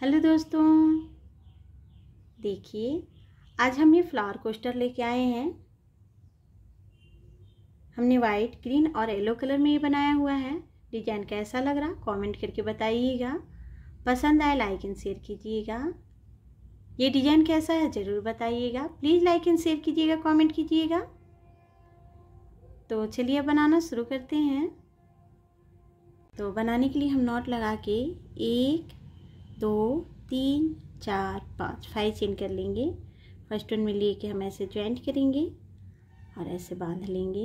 hello दोस्तों देखिए आज हम ये फ्लावर कोस्टर लेके आए हैं हमने वाइट ग्रीन और येलो कलर में ये बनाया हुआ है डिजाइन कैसा लग रहा कमेंट करके बताइएगा पसंद आए लाइक एंड शेयर कीजिएगा ये डिजाइन कैसा है ज़रूर बताइएगा प्लीज़ लाइक एंड शेयर कीजिएगा कमेंट कीजिएगा तो चलिए बनाना शुरू करते हैं तो बनाने के लिए हम नोट लगा के एक दो तीन चार पाँच फाइव चेन कर लेंगे फर्स्ट वन में लेके हम ऐसे ज्वाइंट करेंगे और ऐसे बांध लेंगे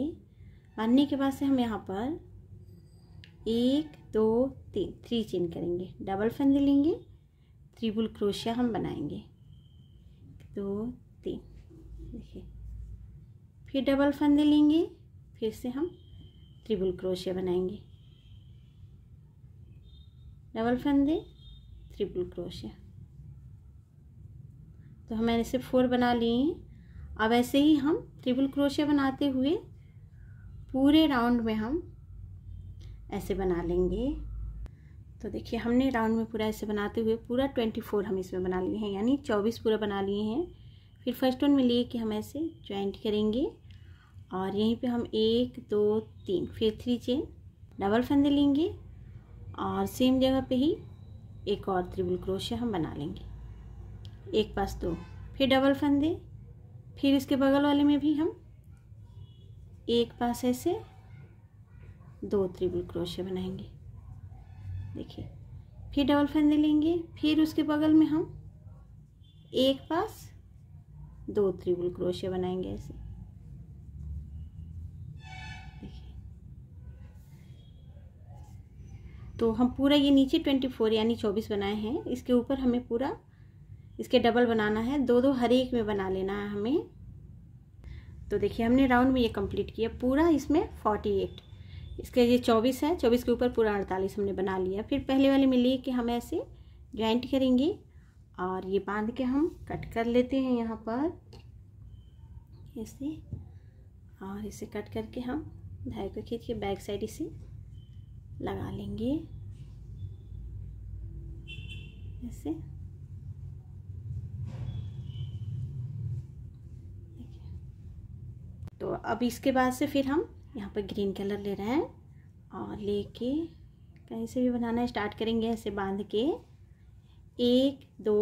बांधने के बाद से हम यहाँ पर एक दो तीन थ्री चेन करेंगे डबल फंदे लेंगे त्रिबुल क्रोशिया हम बनाएंगे दो तीन देखिए फिर डबल फंदे लेंगे फिर से हम त्रिबुल क्रोशिया बनाएंगे डबल फंदे ट्रिपल क्रोशिया तो हम ऐसे फोर बना लिए हैं अब ऐसे ही हम ट्रिपल क्रोशिया बनाते हुए पूरे राउंड में हम ऐसे बना लेंगे तो देखिए हमने राउंड में पूरा ऐसे बनाते हुए पूरा ट्वेंटी फोर हम इसमें बना लिए हैं यानी चौबीस पूरा बना लिए हैं फिर फर्स्ट वन में लिए कि हम ऐसे ज्वाइंट करेंगे और यहीं पे हम एक दो तीन फिर थ्री चेन डबल फंदे लेंगे और सेम जगह पे ही एक और त्रिबुल क्रोशिया हम बना लेंगे एक पास दो फिर डबल फंदे फिर इसके बगल वाले में भी हम एक पास ऐसे दो त्रिबुल क्रोशिया बनाएंगे देखिए फिर डबल फंदे लेंगे फिर उसके बगल में हम एक पास दो त्रिबुल क्रोशिया बनाएंगे ऐसे तो हम पूरा ये नीचे ट्वेंटी फोर यानी चौबीस बनाए हैं इसके ऊपर हमें पूरा इसके डबल बनाना है दो दो हर एक में बना लेना है हमें तो देखिए हमने राउंड में ये कंप्लीट किया पूरा इसमें फोर्टी एट इसके ये चौबीस है चौबीस के ऊपर पूरा अड़तालीस हमने बना लिया फिर पहले वाले में ले कि हम ऐसे ज्वाइंट करेंगे और ये बांध के हम कट कर लेते हैं यहाँ पर ऐसे और इसे कट करके हम धाई को खींच के बैक साइड इसे लगा लेंगे ऐसे तो अब इसके बाद से फिर हम यहाँ पर ग्रीन कलर ले रहे हैं और लेके कहीं से भी बनाना स्टार्ट करेंगे ऐसे बांध के एक दो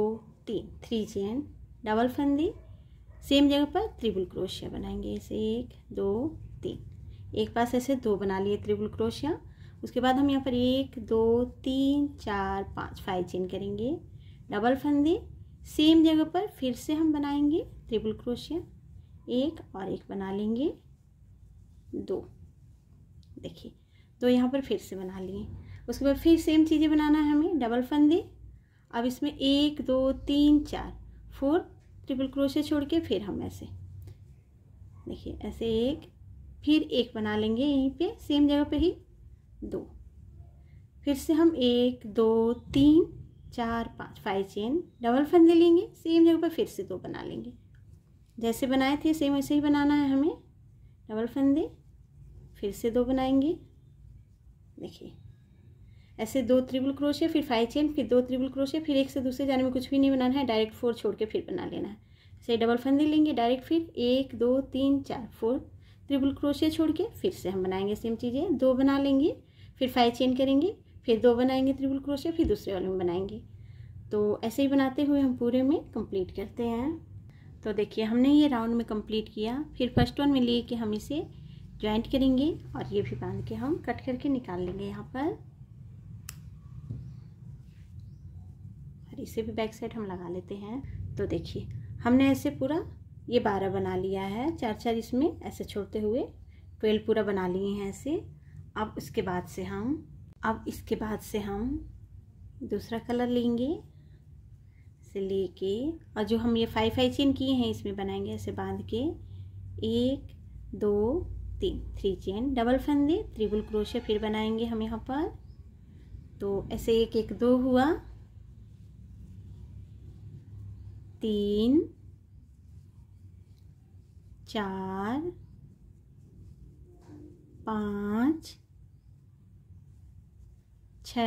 तीन थ्री चेन डबल फंदी सेम जगह पर त्रिबुल क्रोशिया बनाएंगे ऐसे एक दो तीन एक पास ऐसे दो बना लिए त्रिबुल क्रोशिया उसके बाद हम यहाँ पर एक दो तीन चार पाँच फाइव चेन करेंगे डबल फंदे सेम जगह पर फिर से हम बनाएंगे ट्रिपल क्रोशिया एक और एक बना लेंगे दो देखिए दो यहाँ पर फिर से बना लिए उसके बाद फिर सेम चीज़ें बनाना है हमें डबल फंदे अब इसमें एक दो तीन चार फोर ट्रिपल क्रोशिया छोड़ के फिर हम ऐसे देखिए ऐसे एक फिर एक बना लेंगे यहीं पे सेम जगह पे ही दो फिर से हम एक दो तीन चार पाँच फाइव चेन डबल फंदे लेंगे सेम जगह पर फिर से दो बना लेंगे जैसे बनाए थे सेम वैसे ही बनाना है हमें डबल फंदे फिर से दो बनाएंगे देखिए ऐसे दो त्रिबुल क्रोशे फिर फाइव चेन फिर दो त्रिबुल क्रोशे फिर एक से दूसरे जाने में कुछ भी नहीं बनाना है डायरेक्ट फोर छोड़ के फिर बना लेना है ऐसे डबल फंदे लेंगे डायरेक्ट फिर एक दो तीन चार फोर त्रिबुल क्रोशे छोड़ के फिर से हम बनाएंगे सेम चीज़ें दो बना लेंगे फिर फाइव चेन करेंगे फिर दो बनाएंगे त्रिपुल क्रोशे फिर दूसरे वाले में बनाएंगे तो ऐसे ही बनाते हुए हम पूरे में कंप्लीट करते हैं तो देखिए हमने ये राउंड में कंप्लीट किया फिर फर्स्ट वन में लिए कि हम इसे ज्वाइंट करेंगे और ये भी बांध के हम कट करके निकाल लेंगे यहाँ पर और इसे भी बैक साइड हम लगा लेते हैं तो देखिए हमने ऐसे पूरा ये बारह बना लिया है चार चार इसमें ऐसे छोड़ते हुए ट्वेल्व पूरा बना लिए हैं ऐसे अब उसके बाद से हम अब इसके बाद से हम दूसरा कलर लेंगे से लेके और जो हम ये फाइव फाइव चेन किए हैं इसमें बनाएंगे ऐसे बांध के एक दो तीन थ्री चेन डबल फंदे त्रिबुल क्रोशे फिर बनाएंगे हम यहाँ पर तो ऐसे एक एक दो हुआ तीन चार पाँच छ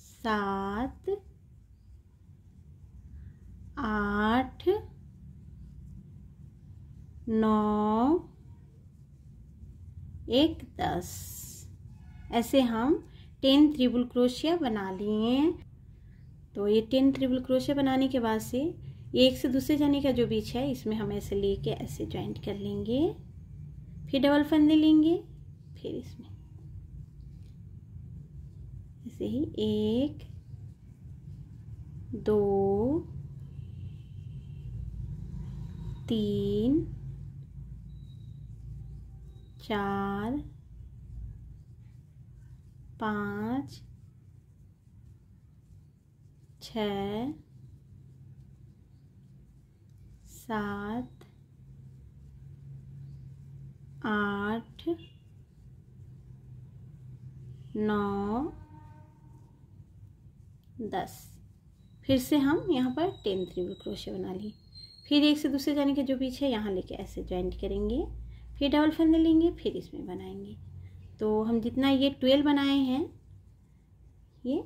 सात आठ नौ एक दस ऐसे हम टेन त्रिबुल क्रोशिया बना लिए तो ये टेन त्रिबुल क्रोशिया बनाने के बाद से एक से दूसरे जाने का जो बीच है इसमें हम ऐसे लेके ऐसे ज्वाइंट कर लेंगे फिर डबल फंदे लेंगे फिर इसमें ऐसे ही एक दो तीन चार पाँच छ सात आठ नौ दस फिर से हम यहाँ पर टेन त्रिबल क्रोशे बना लिए फिर एक से दूसरे जाने के जो पीछे है यहाँ लेके ऐसे ज्वाइंट करेंगे फिर डबल फंदे लेंगे फिर इसमें बनाएंगे तो हम जितना ये ट्वेल्व बनाए हैं ये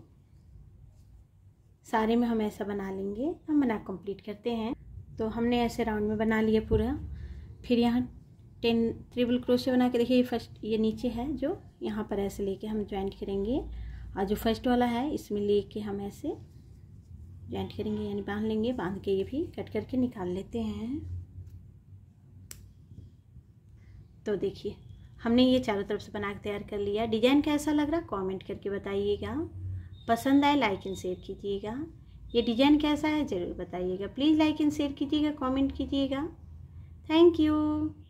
सारे में हम ऐसा बना लेंगे हम बना कंप्लीट करते हैं तो हमने ऐसे राउंड में बना लिया पूरा फिर यहाँ टेन ट्रिपल क्रोशे बना के देखिए ये फर्स्ट ये नीचे है जो यहाँ पर ऐसे लेके हम ज्वाइंट करेंगे और जो फर्स्ट वाला है इसमें लेके हम ऐसे ज्वाइंट करेंगे यानी बांध लेंगे बांध के ये भी कट करके निकाल लेते हैं तो देखिए हमने ये चारों तरफ से बना के तैयार कर लिया डिजाइन कैसा लग रहा कमेंट करके बताइएगा पसंद आए लाइक एंड शेयर कीजिएगा ये डिज़ाइन कैसा है ज़रूर बताइएगा प्लीज़ लाइक एंड शेयर कीजिएगा कमेंट कीजिएगा थैंक यू